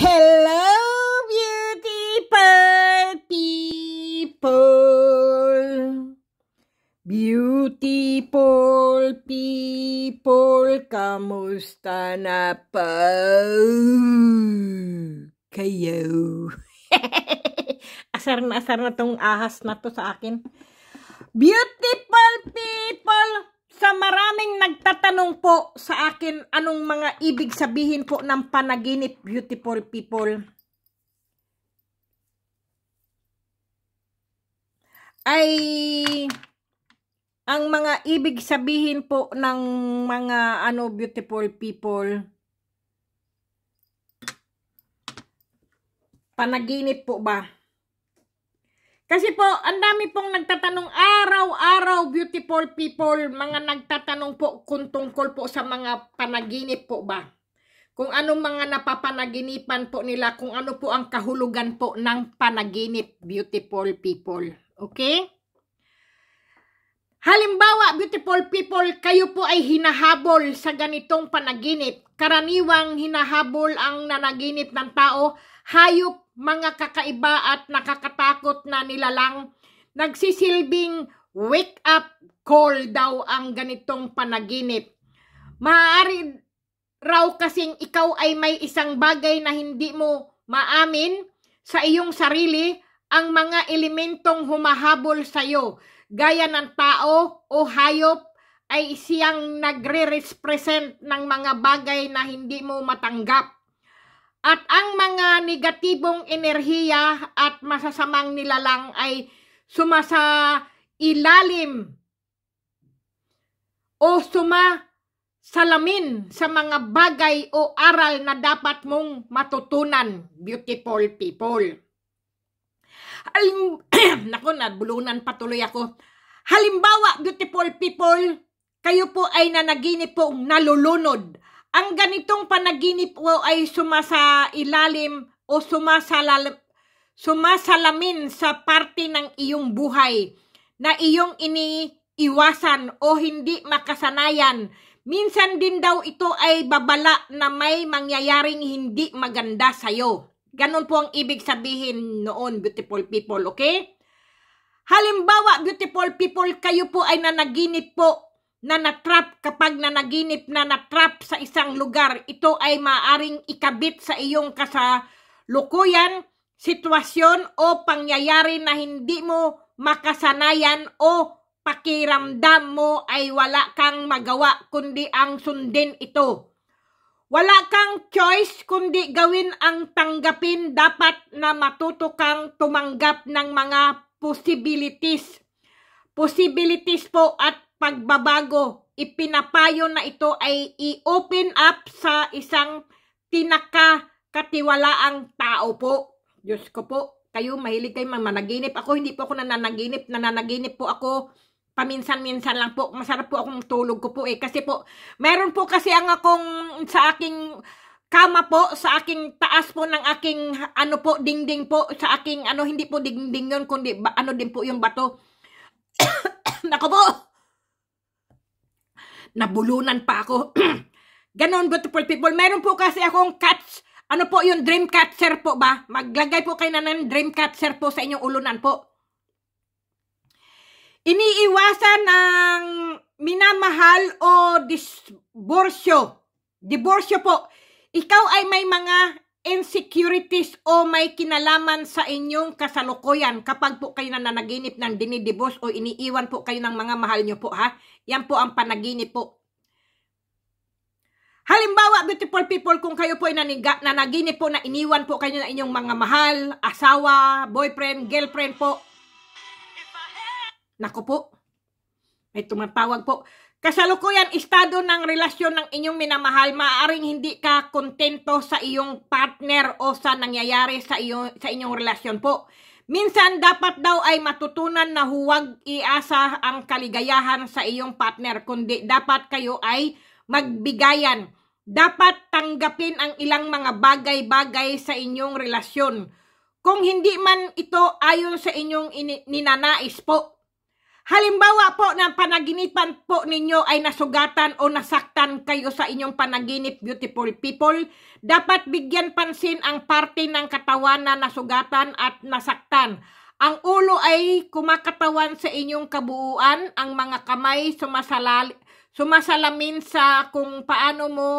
Hello, beautiful people. Beautiful people, kamusta na po kayo? asar na asar na tong ahas na to sa akin. Beautiful people, sa maraming nagtatanong po sa akin anong mga ibig sabihin po ng panaginip beautiful people ay ang mga ibig sabihin po ng mga ano beautiful people panaginip po ba kasi po, ang dami pong nagtatanong araw-araw, beautiful people, mga nagtatanong po kung tungkol po sa mga panaginip po ba. Kung anong mga napapanaginipan po nila, kung ano po ang kahulugan po ng panaginip, beautiful people. Okay? Halimbawa, beautiful people, kayo po ay hinahabol sa ganitong panaginip. Karaniwang hinahabol ang nanaginip ng tao, hayop mga kakaiba at nakakatakot na nilalang, nagsisilbing wake up call daw ang ganitong panaginip. Maaari raw kasing ikaw ay may isang bagay na hindi mo maamin sa iyong sarili ang mga elementong humahabol sa iyo, gaya ng tao o hayop ay siyang nagre-represent ng mga bagay na hindi mo matanggap. At ang mga negatibong enerhiya at masasamang nilalang ay sumasa ilalim o sumasalamin sa mga bagay o aral na dapat mong matutunan, beautiful people. Halim Nako, nabulunan patuloy ako. Halimbawa, beautiful people, kayo po ay nanaginip pong nalulunod ang ganitong panaginip o ay sumasa ilalim o sumasalalim, sumasalamin sa parte ng iyong buhay na iyong iniiwasan o hindi makasanayan. Minsan din daw ito ay babala na may mangyayaring hindi maganda sa'yo. Ganon po ang ibig sabihin noon, beautiful people, okay? Halimbawa, beautiful people, kayo po ay nanaginip po na natrap kapag nanaginip na natrap sa isang lugar, ito ay maaring ikabit sa iyong kasalukuyan, sitwasyon o pangyayari na hindi mo makasanayan o pakiramdam mo ay wala kang magawa kundi ang sundin ito. Wala kang choice kundi gawin ang tanggapin dapat na matuto kang tumanggap ng mga possibilities. Possibilities po at pagbabago. Ipinapayo na ito ay i-open up sa isang tinaka katiwalaang tao po. Diyos ko po, kayo mahilig kayo managinip. Ako hindi po ako nananaginip, nananaginip po ako paminsan-minsan lang po. Masarap po akong tulog ko po eh. Kasi po, meron po kasi ang akong sa aking kama po sa aking taas po ng aking ano po dingding po sa aking ano hindi po dingding yon kundi ba, ano din po yung bato. Nako po nabulunan pa ako. Ganon, beautiful people. Meron po kasi akong catch. ano po yung dream catcher po ba? Maglagay po kayo na ng dream catcher po sa inyong ulunan po. Iniiwasan ng minamahal o disborsyo. Diborsyo po. Ikaw ay may mga insecurities o may kinalaman sa inyong kasalukuyan kapag po kayo nananaginip ng dinidibos o iniiwan po kayo ng mga mahal nyo po ha. Yan po ang panaginip po. Halimbawa, beautiful people, kung kayo po ay naniga, nanaginip po na iniwan po kayo ng inyong mga mahal, asawa, boyfriend, girlfriend po. Nako po. May tumatawag po. Kasalukuyan estado ng relasyon ng inyong minamahal, maaaring hindi ka kontento sa iyong partner o sa nangyayari sa, iyong, sa inyong relasyon po. Minsan dapat daw ay matutunan na huwag iasa ang kaligayahan sa iyong partner, kundi dapat kayo ay magbigayan. Dapat tanggapin ang ilang mga bagay-bagay sa inyong relasyon. Kung hindi man ito ayon sa inyong ninanais po, Halimbawa po ng panaginipan po ninyo ay nasugatan o nasaktan kayo sa inyong panaginip, beautiful people. Dapat bigyan pansin ang parte ng katawan na nasugatan at nasaktan. Ang ulo ay kumakatawan sa inyong kabuuan, ang mga kamay sumasalal, sumasalamin sa kung paano mo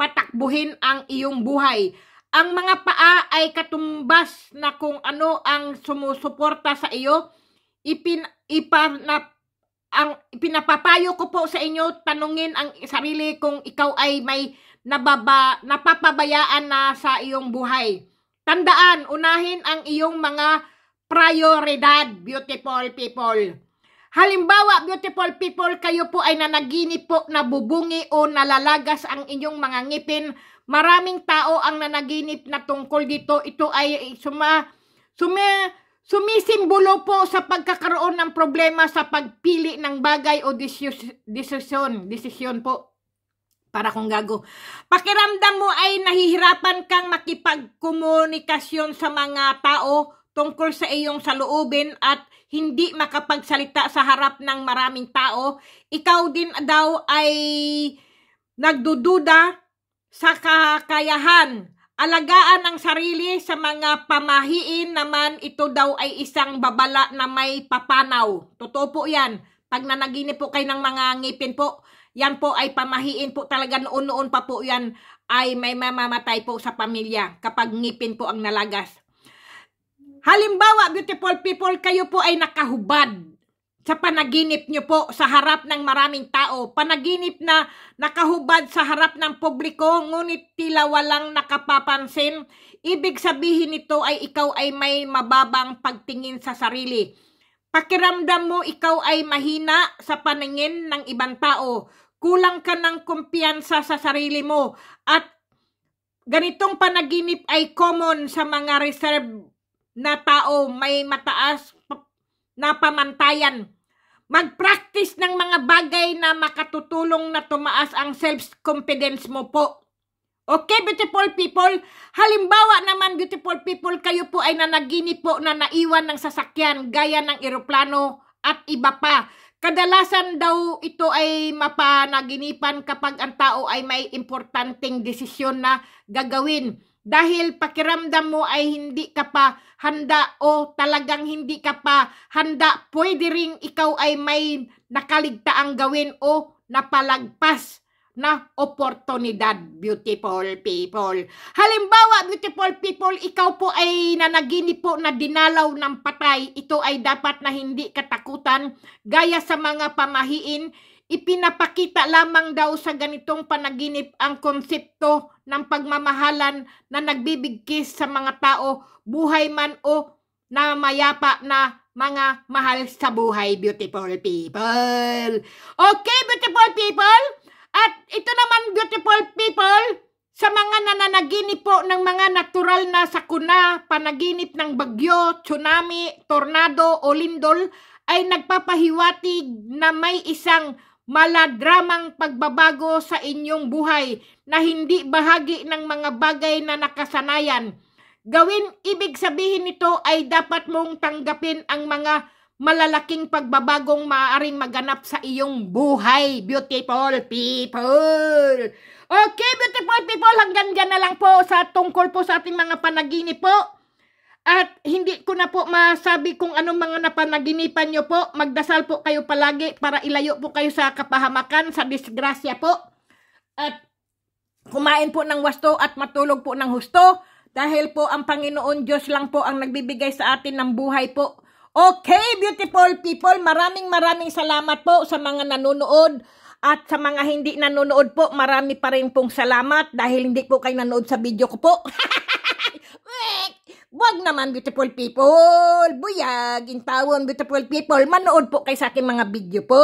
patakbuhin ang iyong buhay. Ang mga paa ay katumbas na kung ano ang sumusuporta sa iyo ipin, ipanap, ang pinapapayo ko po sa inyo, tanungin ang sarili kung ikaw ay may nababa, napapabayaan na sa iyong buhay. Tandaan, unahin ang iyong mga prioridad, beautiful people. Halimbawa, beautiful people, kayo po ay nanaginip po, nabubungi o nalalagas ang inyong mga ngipin. Maraming tao ang nanaginip na tungkol dito. Ito ay suma, suma, Sumisimbolo po sa pagkakaroon ng problema sa pagpili ng bagay o desisyon, desisyon po. Para kung gago. Pakiramdam mo ay nahihirapan kang makipagkomunikasyon sa mga tao tungkol sa iyong saloobin at hindi makapagsalita sa harap ng maraming tao. Ikaw din daw ay nagdududa sa kakayahan Alagaan ang sarili sa mga pamahiin naman ito daw ay isang babala na may papanaw. Totoo po yan. Pag nanaginip po kayo ng mga ngipin po, yan po ay pamahiin po talaga noon-noon pa po yan ay may mamamatay po sa pamilya kapag ngipin po ang nalagas. Halimbawa, beautiful people, kayo po ay nakahubad sa panaginip nyo po sa harap ng maraming tao. Panaginip na nakahubad sa harap ng publiko ngunit tila walang nakapapansin. Ibig sabihin nito ay ikaw ay may mababang pagtingin sa sarili. Pakiramdam mo ikaw ay mahina sa paningin ng ibang tao. Kulang ka ng kumpiyansa sa sarili mo at ganitong panaginip ay common sa mga reserve na tao may mataas na pamantayan. Mag-practice ng mga bagay na makatutulong na tumaas ang self-confidence mo po. Okay, beautiful people? Halimbawa naman, beautiful people, kayo po ay nanagini po na naiwan ng sasakyan gaya ng eroplano at iba pa. Kadalasan daw ito ay mapanaginipan kapag ang tao ay may importanteng desisyon na gagawin dahil pakiramdam mo ay hindi ka pa handa o talagang hindi ka pa handa, pwede ring ikaw ay may nakaligtaang gawin o napalagpas na oportunidad, beautiful people. Halimbawa, beautiful people, ikaw po ay nanaginip po na dinalaw ng patay. Ito ay dapat na hindi katakutan gaya sa mga pamahiin Ipinapakita lamang daw sa ganitong panaginip ang konsepto ng pagmamahalan na nagbibigkis sa mga tao, buhay man o na mayapa na mga mahal sa buhay, beautiful people. Okay, beautiful people? At ito naman, beautiful people, sa mga nananaginip po ng mga natural na sakuna, panaginip ng bagyo, tsunami, tornado o lindol, ay nagpapahiwatig na may isang maladramang pagbabago sa inyong buhay na hindi bahagi ng mga bagay na nakasanayan. Gawin ibig sabihin nito ay dapat mong tanggapin ang mga malalaking pagbabagong maaaring maganap sa iyong buhay, beautiful people. Okay, beautiful people, hanggang dyan na lang po sa tungkol po sa ating mga panaginip po. At hindi ko na po masabi kung anong mga napanaginipan nyo po. Magdasal po kayo palagi para ilayo po kayo sa kapahamakan, sa disgrasya po. At kumain po ng wasto at matulog po ng husto. Dahil po ang Panginoon Diyos lang po ang nagbibigay sa atin ng buhay po. Okay, beautiful people, maraming maraming salamat po sa mga nanonood. At sa mga hindi nanonood po, marami pa rin pong salamat dahil hindi po kayo nanood sa video ko po. Wag naman beautiful people, buyag, intawon beautiful people, manood po kay sa aking mga video po.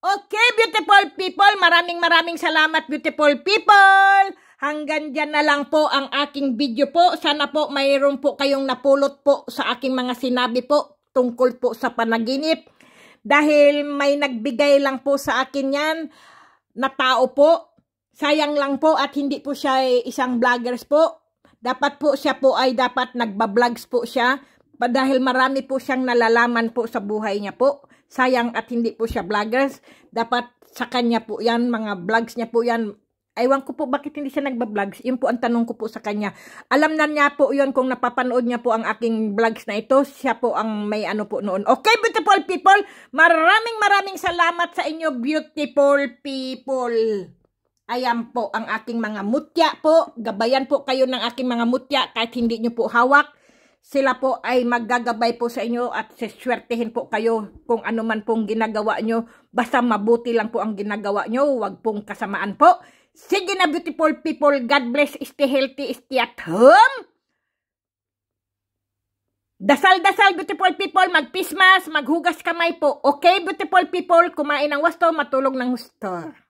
Okay beautiful people, maraming maraming salamat beautiful people. Hanggang dyan na lang po ang aking video po. Sana po mayroon po kayong napulot po sa aking mga sinabi po tungkol po sa panaginip. Dahil may nagbigay lang po sa akin yan na tao po. Sayang lang po at hindi po siya isang vloggers po dapat po siya po ay dapat nagbablogs po siya dahil marami po siyang nalalaman po sa buhay niya po. Sayang at hindi po siya vloggers. Dapat sa kanya po yan, mga vlogs niya po yan. Aywan ko po bakit hindi siya nagba-vlogs. Yun po ang tanong ko po sa kanya. Alam na niya po yun kung napapanood niya po ang aking vlogs na ito. Siya po ang may ano po noon. Okay, beautiful people. Maraming maraming salamat sa inyo, beautiful people. Ayan po ang aking mga mutya po. Gabayan po kayo ng aking mga mutya kahit hindi nyo po hawak. Sila po ay maggagabay po sa inyo at seswertehin po kayo kung ano man pong ginagawa nyo. Basta mabuti lang po ang ginagawa nyo. Huwag pong kasamaan po. Sige na beautiful people. God bless. Stay healthy. Stay at home. Dasal-dasal, beautiful people, Magpismas. maghugas kamay po. Okay, beautiful people, kumain ng wasto, matulog ng husto.